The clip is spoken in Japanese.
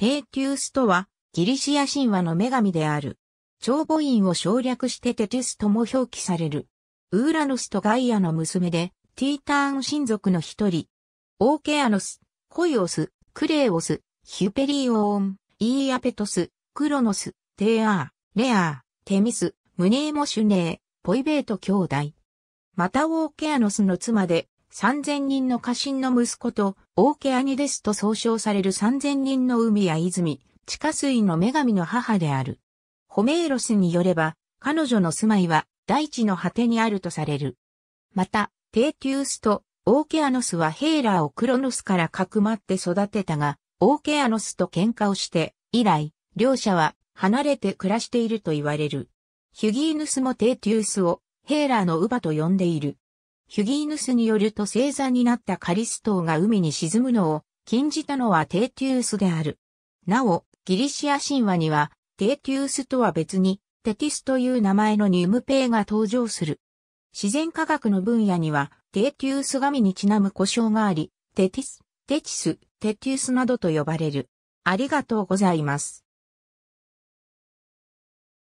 テーテュースとは、ギリシア神話の女神である。長母院を省略してテテュスとも表記される。ウーラノスとガイアの娘で、ティーターン親族の一人。オーケアノス、コイオス、クレオス、ヒュペリオーン、イーアペトス、クロノス、テアー、レアー、テミス、ムネーモシュネー、ポイベート兄弟。またオーケアノスの妻で、3000人の家臣の息子と、オーケアニデスと総称される3000人の海や泉、地下水の女神の母である。ホメーロスによれば、彼女の住まいは大地の果てにあるとされる。また、テーティウスとオーケアノスはヘーラーをクロノスからかくまって育てたが、オーケアノスと喧嘩をして、以来、両者は離れて暮らしていると言われる。ヒュギーヌスもテーティウスをヘーラーの乳母と呼んでいる。ヒュギーヌスによると星座になったカリストーが海に沈むのを禁じたのはテーティウスである。なお、ギリシア神話には、テーティウスとは別に、テティスという名前のニウムペイが登場する。自然科学の分野には、テーティウス神にちなむ故障があり、テティス、テチス、テティウスなどと呼ばれる。ありがとうございます。